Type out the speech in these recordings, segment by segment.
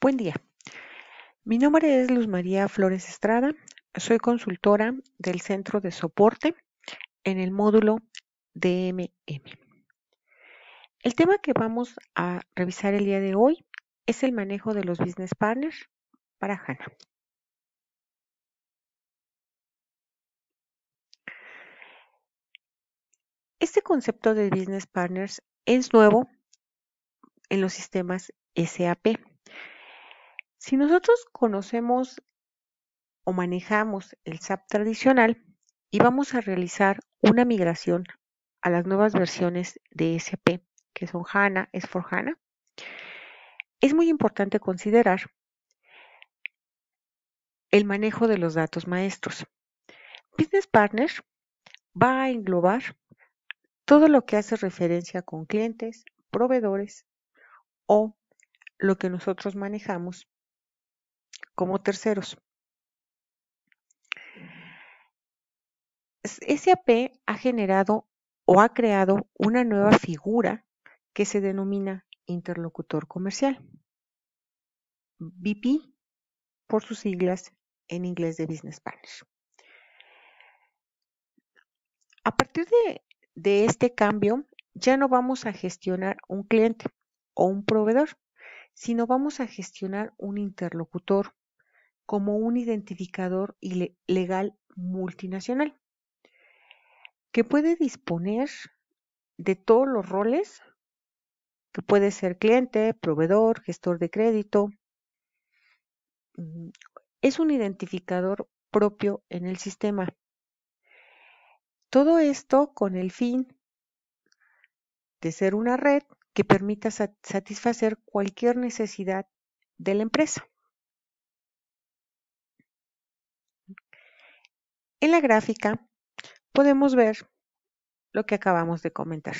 Buen día. Mi nombre es Luz María Flores Estrada. Soy consultora del Centro de Soporte en el módulo DMM. El tema que vamos a revisar el día de hoy es el manejo de los business partners para HANA. Este concepto de business partners es nuevo en los sistemas SAP si nosotros conocemos o manejamos el SAP tradicional y vamos a realizar una migración a las nuevas versiones de SAP, que son HANA, es for HANA, es muy importante considerar el manejo de los datos maestros. Business Partner va a englobar todo lo que hace referencia con clientes, proveedores o lo que nosotros manejamos como terceros. SAP ha generado o ha creado una nueva figura que se denomina interlocutor comercial, BP por sus siglas en inglés de Business Partners. A partir de, de este cambio, ya no vamos a gestionar un cliente o un proveedor, sino vamos a gestionar un interlocutor como un identificador legal multinacional, que puede disponer de todos los roles, que puede ser cliente, proveedor, gestor de crédito. Mm, es un identificador propio en el sistema. Todo esto con el fin de ser una red que permita satisfacer cualquier necesidad de la empresa. En la gráfica podemos ver lo que acabamos de comentar.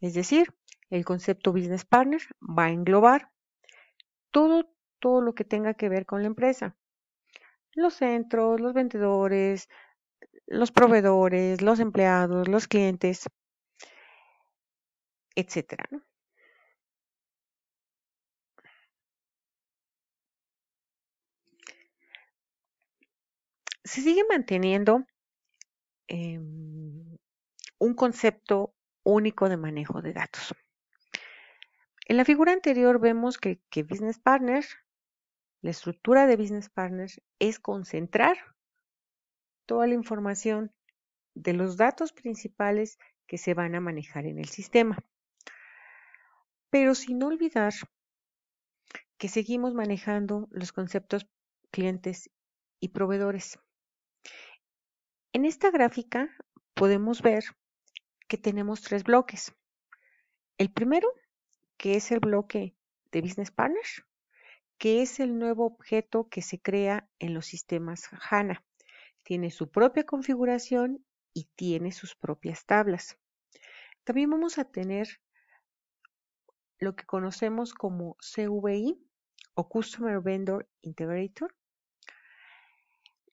Es decir, el concepto Business Partner va a englobar todo, todo lo que tenga que ver con la empresa. Los centros, los vendedores, los proveedores, los empleados, los clientes, etc. se sigue manteniendo em, un concepto único de manejo de datos. En la figura anterior vemos que, que Business Partner, la estructura de Business Partner es concentrar toda la información de los datos principales que se van a manejar en el sistema. Pero sin olvidar que seguimos manejando los conceptos clientes y proveedores. En esta gráfica podemos ver que tenemos tres bloques. El primero, que es el bloque de Business Partner, que es el nuevo objeto que se crea en los sistemas HANA. Tiene su propia configuración y tiene sus propias tablas. También vamos a tener lo que conocemos como CVI o Customer Vendor Integrator,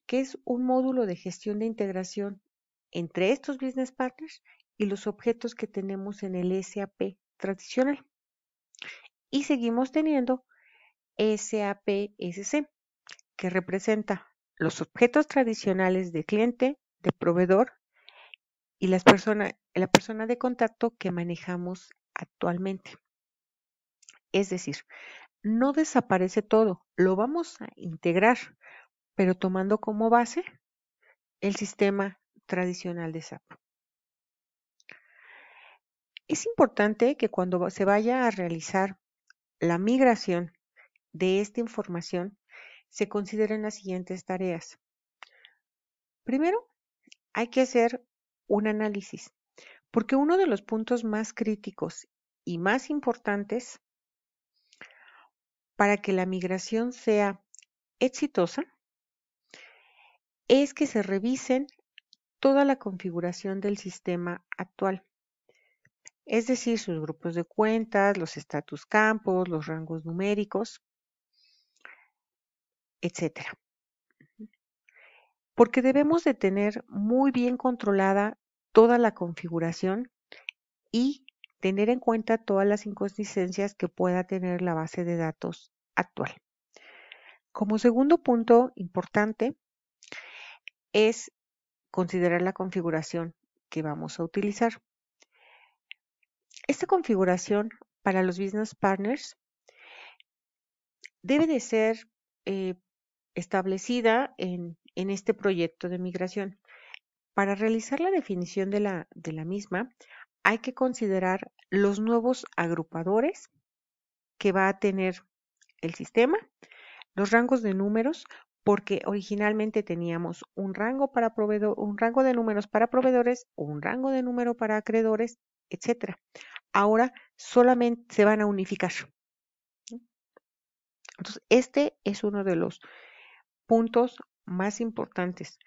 que es un módulo de gestión de integración entre estos business partners y los objetos que tenemos en el SAP tradicional. Y seguimos teniendo SAP SC, que representa los objetos tradicionales de cliente, de proveedor y las la persona de contacto que manejamos actualmente. Es decir, no desaparece todo, lo vamos a integrar, pero tomando como base el sistema tradicional de SAP. Es importante que cuando se vaya a realizar la migración de esta información, se consideren las siguientes tareas. Primero, hay que hacer un análisis, porque uno de los puntos más críticos y más importantes para que la migración sea exitosa es que se revisen toda la configuración del sistema actual. Es decir, sus grupos de cuentas, los status campos, los rangos numéricos, etc. Porque debemos de tener muy bien controlada toda la configuración y tener en cuenta todas las inconsistencias que pueda tener la base de datos actual. Como segundo punto importante, es considerar la configuración que vamos a utilizar. Esta configuración para los business partners debe de ser eh, establecida en, este proyecto de migración. Para realizar la definición de la, de la misma, hay que considerar los nuevos agrupadores que va a tener el sistema, los rangos de números, porque originalmente teníamos un rango, para proveedor, un rango de números para proveedores, un rango de número para acreedores, etc. Ahora solamente se van a unificar. Entonces, este es uno de los puntos más importantes.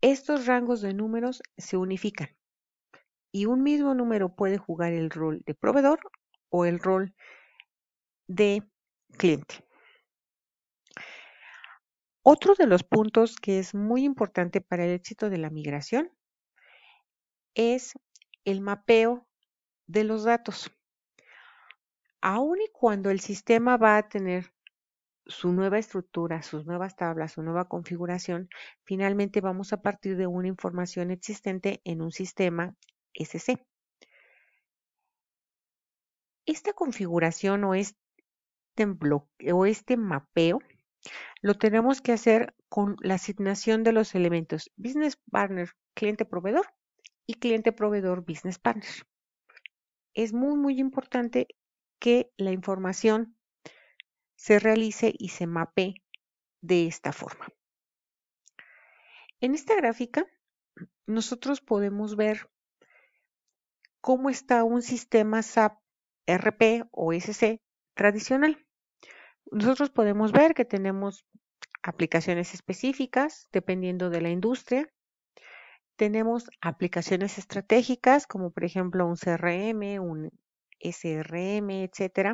Estos rangos de números se unifican y un mismo número puede jugar el rol de proveedor o el rol de cliente. Otro de los puntos que es muy importante para el éxito de la migración es el mapeo de los datos. Aun y cuando el sistema va a tener su nueva estructura, sus nuevas tablas, su nueva configuración, finalmente vamos a partir de una información existente en un sistema SC. Esta configuración o este o este mapeo lo tenemos que hacer con la asignación de los elementos Business Partner, cliente proveedor y cliente proveedor Business Partner. Es muy, muy importante que la información se realice y se mapee de esta forma. En esta gráfica, nosotros podemos ver cómo está un sistema SAP RP o SC tradicional. Nosotros podemos ver que tenemos aplicaciones específicas dependiendo de la industria. Tenemos aplicaciones estratégicas como por ejemplo un CRM, un SRM, etcétera.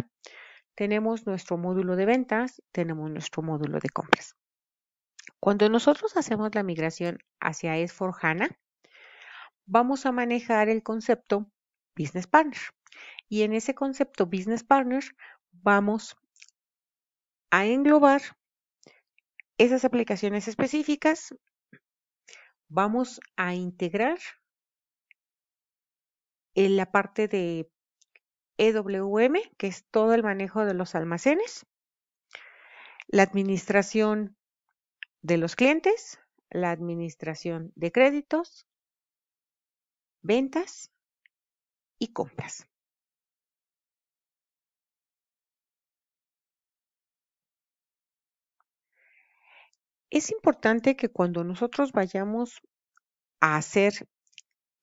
Tenemos nuestro módulo de ventas, tenemos nuestro módulo de compras. Cuando nosotros hacemos la migración hacia s hana vamos a manejar el concepto Business Partner. Y en ese concepto Business Partner vamos a englobar esas aplicaciones específicas, vamos a integrar en la parte de EWM, que es todo el manejo de los almacenes, la administración de los clientes, la administración de créditos, ventas y compras. Es importante que cuando nosotros vayamos a hacer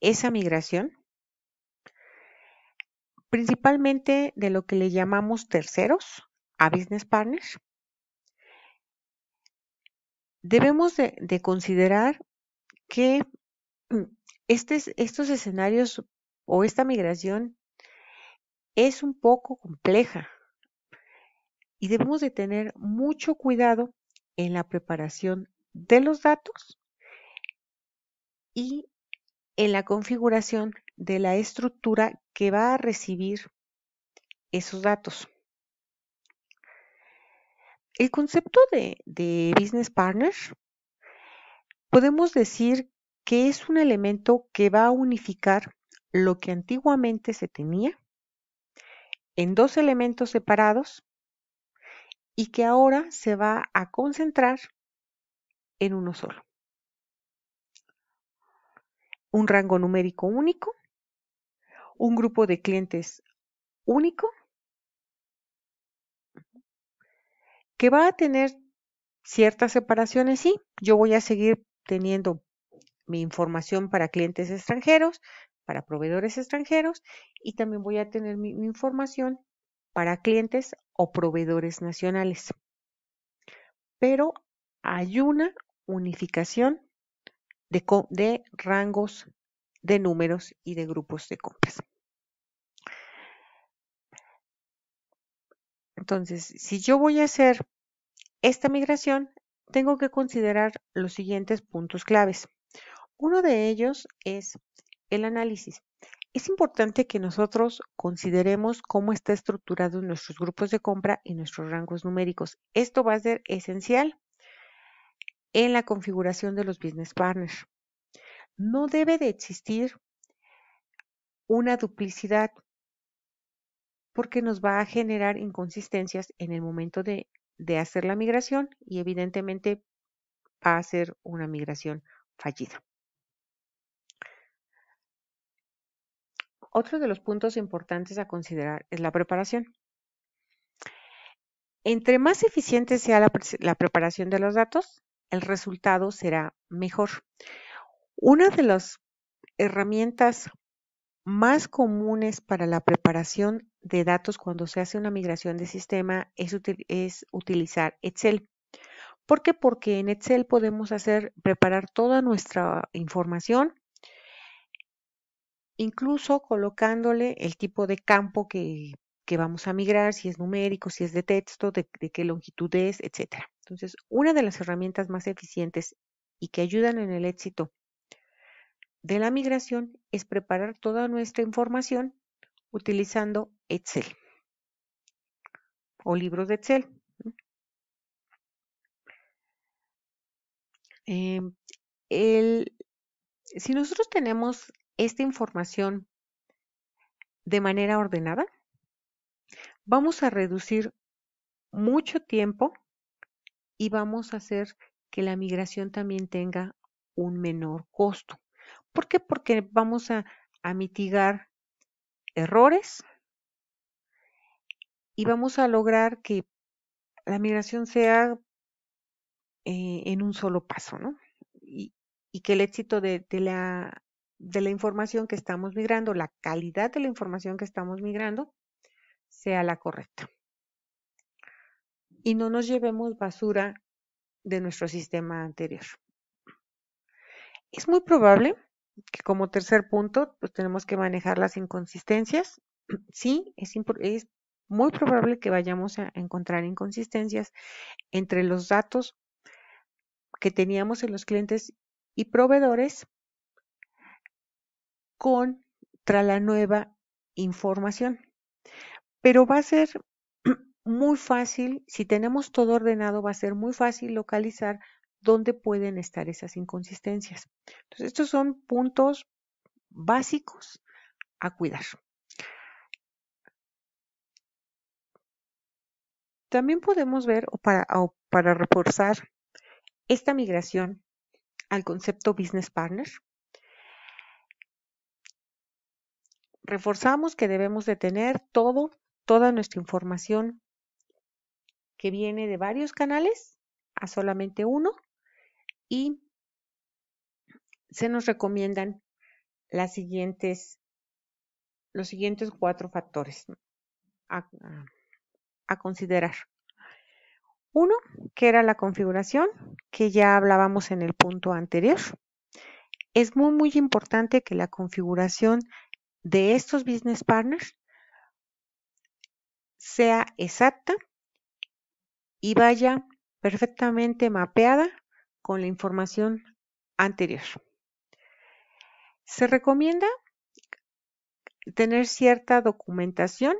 esa migración, principalmente de lo que le llamamos terceros a business partners, debemos de, considerar que mm, estos escenarios o esta migración es un poco compleja y debemos de tener mucho cuidado en la preparación de los datos y en la configuración de la estructura que va a recibir esos datos. El concepto de, Business Partner podemos decir que es un elemento que va a unificar lo que antiguamente se tenía en dos elementos separados y que ahora se va a concentrar en uno solo. Un rango numérico único, un grupo de clientes único, que va a tener ciertas separaciones, sí. Yo voy a seguir teniendo mi información para clientes extranjeros, para proveedores extranjeros, y también voy a tener mi información para clientes o proveedores nacionales. Pero hay una unificación de, rangos de números y de grupos de compras. Entonces, si yo voy a hacer esta migración, tengo que considerar los siguientes puntos claves. Uno de ellos es el análisis. Es importante que nosotros consideremos cómo está estructurados nuestros grupos de compra y nuestros rangos numéricos. Esto va a ser esencial en la configuración de los business partners. No debe de existir una duplicidad porque nos va a generar inconsistencias en el momento de, de hacer la migración y evidentemente va a ser una migración fallida. Otro de los puntos importantes a considerar es la preparación. Entre más eficiente sea la, preparación de los datos, el resultado será mejor. Una de las herramientas más comunes para la preparación de datos cuando se hace una migración de sistema es, es, utilizar Excel. ¿Por qué? Porque en Excel podemos hacer, preparar toda nuestra información incluso colocándole el tipo de campo que, vamos a migrar, si es numérico, si es de texto, de, qué longitud es, etc. Entonces, una de las herramientas más eficientes y que ayudan en el éxito de la migración es preparar toda nuestra información utilizando Excel o libros de Excel. Em, si nosotros tenemos esta información de manera ordenada, vamos a reducir mucho tiempo y vamos a hacer que la migración también tenga un menor costo. ¿Por qué? Porque vamos a, mitigar errores y vamos a lograr que la migración sea eh, en un solo paso, ¿no? Y, que el éxito de, de, la de la información que estamos migrando, la calidad de la información que estamos migrando, sea la correcta. Y no nos llevemos basura de nuestro sistema anterior. Es muy probable que como tercer punto, pues tenemos que manejar las inconsistencias. Sí, es, es muy probable que vayamos a encontrar inconsistencias entre los datos que teníamos en los clientes y proveedores contra la nueva información. Pero va a ser muy fácil, si tenemos todo ordenado, va a ser muy fácil localizar dónde pueden estar esas inconsistencias. Entonces, estos son puntos básicos a cuidar. También podemos ver, o para, para reforzar esta migración al concepto business partner, reforzamos que debemos de tener todo, toda nuestra información que viene de varios canales a solamente uno y se nos recomiendan las siguientes, los siguientes cuatro factores a, a considerar. Uno, que era la configuración, que ya hablábamos en el punto anterior. Es muy, muy importante que la configuración de estos business partners sea exacta y vaya perfectamente mapeada con la información anterior. Se recomienda tener cierta documentación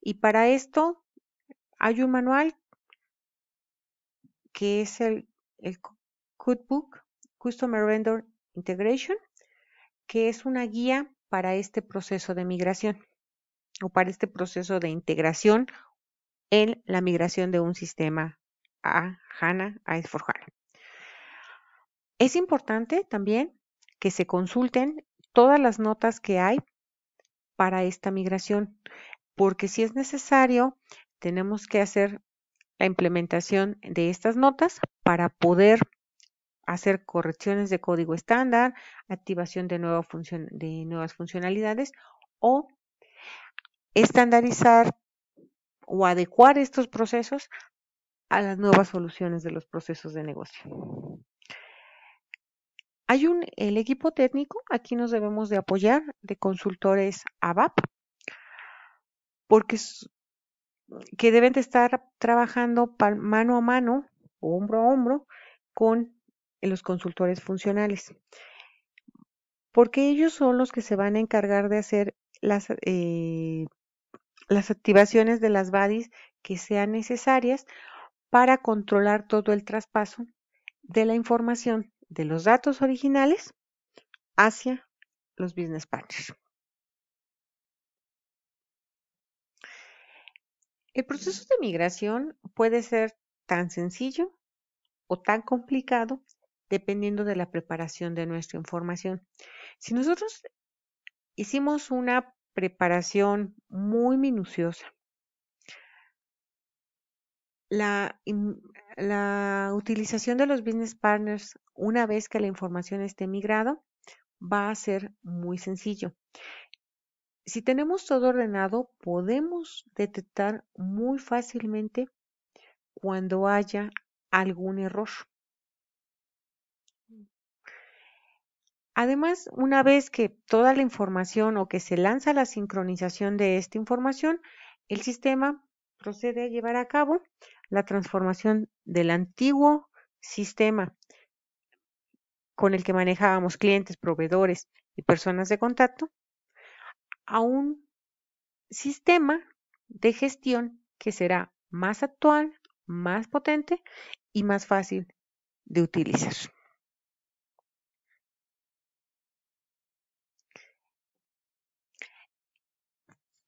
y para esto hay un manual que es el, el Cookbook Customer Vendor Integration, que es una guía para este proceso de migración o para este proceso de integración en la migración de un sistema a HANA a s Es importante también que se consulten todas las notas que hay para esta migración, porque si es necesario, tenemos que hacer la implementación de estas notas para poder hacer correcciones de código estándar, activación de, de nuevas funcionalidades o estandarizar o adecuar estos procesos a las nuevas soluciones de los procesos de negocio. Hay un, el equipo técnico, aquí nos debemos de apoyar de consultores ABAP, porque que deben de estar trabajando mano a mano, hombro a hombro, con en los consultores funcionales, porque ellos son los que se van a encargar de hacer las, eh, las activaciones de las BADIs que sean necesarias para controlar todo el traspaso de la información de los datos originales hacia los business partners. El proceso de migración puede ser tan sencillo o tan complicado dependiendo de la preparación de nuestra información. Si nosotros hicimos una preparación muy minuciosa, la, utilización de los business partners una vez que la información esté migrada va a ser muy sencillo. Si tenemos todo ordenado, podemos detectar muy fácilmente cuando haya algún error. Además, una vez que toda la información o que se lanza la sincronización de esta información, el sistema procede a llevar a cabo la transformación del antiguo sistema con el que manejábamos clientes, proveedores y personas de contacto a un sistema de gestión que será más actual, más potente y más fácil de utilizar.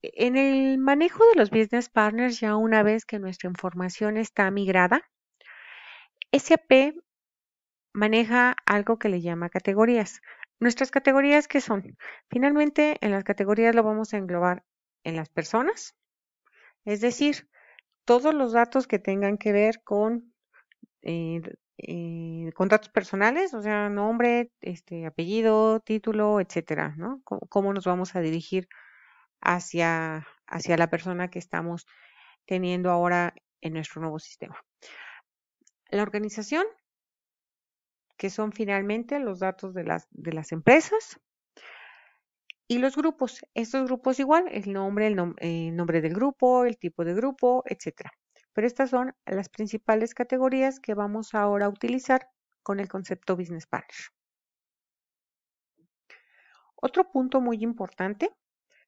En el manejo de los business partners, ya una vez que nuestra información está migrada, SAP maneja algo que le llama categorías. Nuestras categorías, ¿qué son? Finalmente, en las categorías lo vamos a englobar en las personas, es decir, todos los datos que tengan que ver con eh, eh datos personales, o sea, nombre, este, apellido, título, etcétera, ¿no? cómo nos vamos a dirigir hacia, hacia la persona que estamos teniendo ahora en nuestro nuevo sistema. La organización, que son finalmente los datos de las, de las empresas, y los grupos, estos grupos igual, el nombre, el, nombre del grupo, el tipo de grupo, etc. Pero estas son las principales categorías que vamos ahora a utilizar con el concepto Business Partner. Otro punto muy importante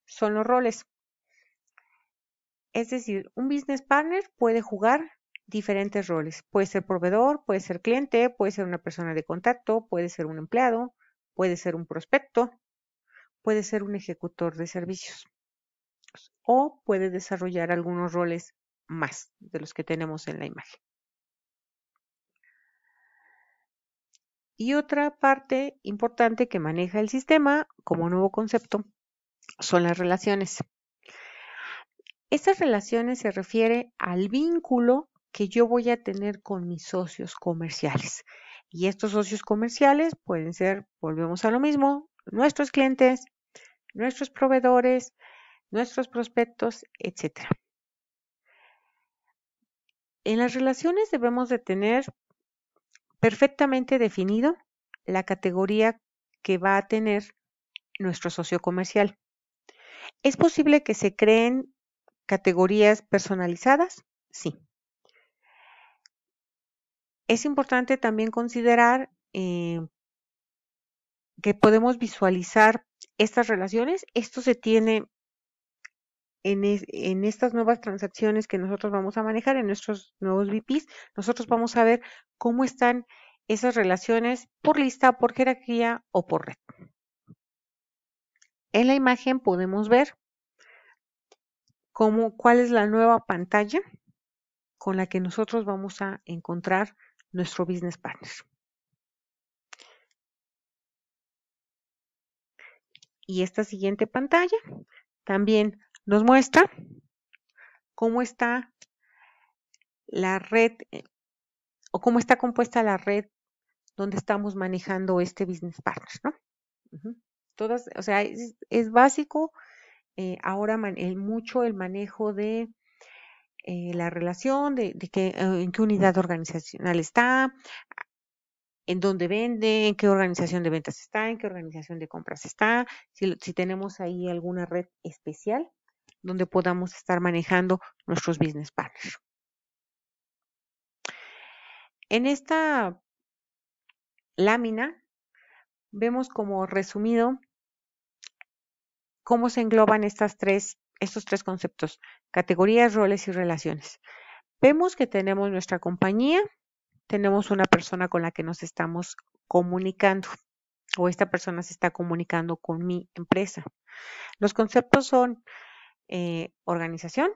son los roles. Es decir, un business partner puede jugar diferentes roles. Puede ser proveedor, puede ser cliente, puede ser una persona de contacto, puede ser un empleado, puede ser un prospecto, puede ser un ejecutor de servicios o puede desarrollar algunos roles más de los que tenemos en la imagen. Y otra parte importante que maneja el sistema como nuevo concepto son las relaciones. Estas relaciones se refiere al vínculo que yo voy a tener con mis socios comerciales. Y estos socios comerciales pueden ser, volvemos a lo mismo, nuestros clientes, nuestros proveedores, nuestros prospectos, etc. En las relaciones debemos de tener perfectamente definido la categoría que va a tener nuestro socio comercial. ¿Es posible que se creen categorías personalizadas? Sí. Es importante también considerar eh, que podemos visualizar estas relaciones. Esto se tiene en, en, estas nuevas transacciones que nosotros vamos a manejar, en nuestros nuevos VPs, nosotros vamos a ver cómo están esas relaciones por lista, por jerarquía o por red. En la imagen podemos ver cómo, cuál es la nueva pantalla con la que nosotros vamos a encontrar nuestro business partner. Y esta siguiente pantalla también nos muestra cómo está la red eh, o cómo está compuesta la red donde estamos manejando este business partner, ¿no? Todas, o sea, es, básico eh, ahora mucho el manejo de eh, la relación, de, eh, en qué unidad organizacional está, en dónde vende, en qué organización de ventas está, en qué organización de compras está, si tenemos ahí alguna red especial donde podamos estar manejando nuestros business partners. En esta lámina vemos como resumido cómo se engloban estas estos tres conceptos, categorías, roles y relaciones. Vemos que tenemos nuestra compañía, tenemos una persona con la que nos estamos comunicando o esta persona se está comunicando con mi empresa. Los conceptos son eh, organización,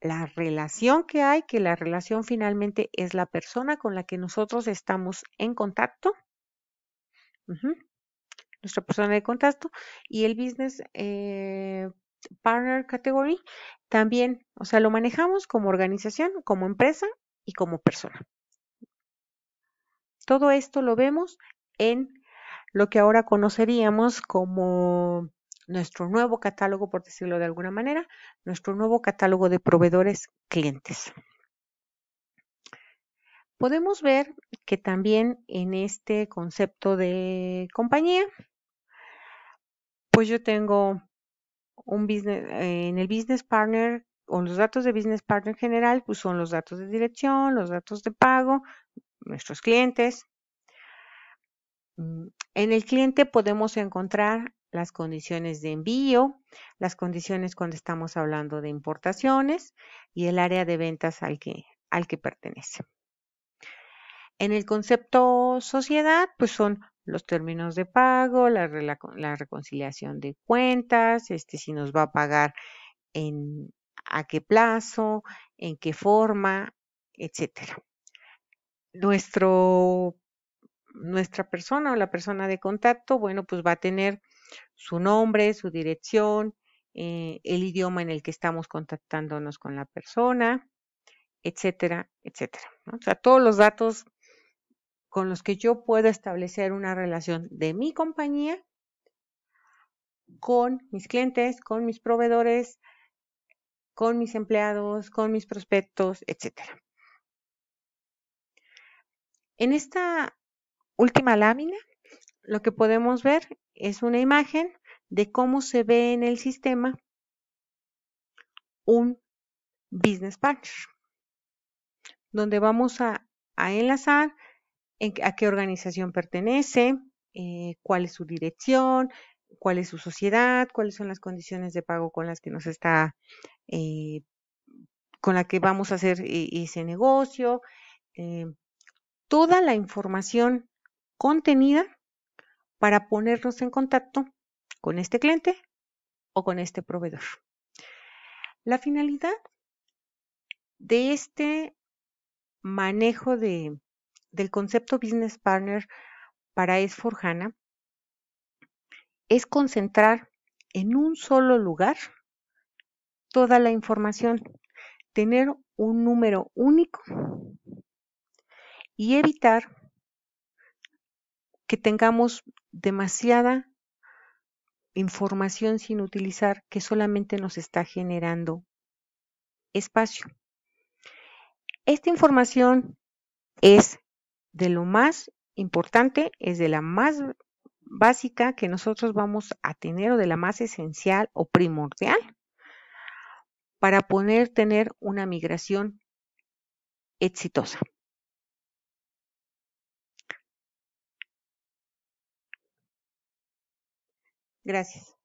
la relación que hay, que la relación finalmente es la persona con la que nosotros estamos en contacto nuestra persona de contacto y el business eh, partner category también, o sea, lo manejamos como organización, como empresa y como persona. Todo esto lo vemos en lo que ahora conoceríamos como nuestro nuevo catálogo, por decirlo de alguna manera, nuestro nuevo catálogo de proveedores clientes. Podemos ver que también en este concepto de compañía, pues yo tengo un business, eh, en el business partner o los datos de business partner general, pues son los datos de dirección, los datos de pago, nuestros clientes. Mm, en el cliente podemos encontrar las condiciones de envío, las condiciones cuando estamos hablando de importaciones y el área de ventas al que, al que pertenece. En el concepto sociedad, pues son los términos de pago, la, reconciliación de cuentas, este, si nos va a pagar en a qué plazo, en qué forma, etcétera. Nuestro, nuestra persona o la persona de contacto, bueno, pues va a tener su nombre, su dirección, eh, el idioma en el que estamos contactándonos con la persona, etcétera, etcétera. O sea, todos los datos con los que yo puedo establecer una relación de mi compañía con mis clientes, con mis proveedores, con mis empleados, con mis prospectos, etc. En esta última lámina, lo que podemos ver es una imagen de cómo se ve en el sistema un business partner, donde vamos a enlazar a qué organización pertenece, eh, cuál es su dirección, cuál es su sociedad, cuáles son las condiciones de pago con las que nos está, eh, con la que vamos a hacer e, ese negocio. Eh, toda la información contenida para ponernos en contacto con este cliente o con este proveedor. La finalidad de este manejo de del concepto Business Partner para esforjana es concentrar en un solo lugar toda la información, tener un número único y evitar que tengamos demasiada información sin utilizar que solamente nos está generando espacio. Esta información es de lo más importante es de la más básica que nosotros vamos a tener o de la más esencial o primordial para poder tener una migración exitosa. Gracias.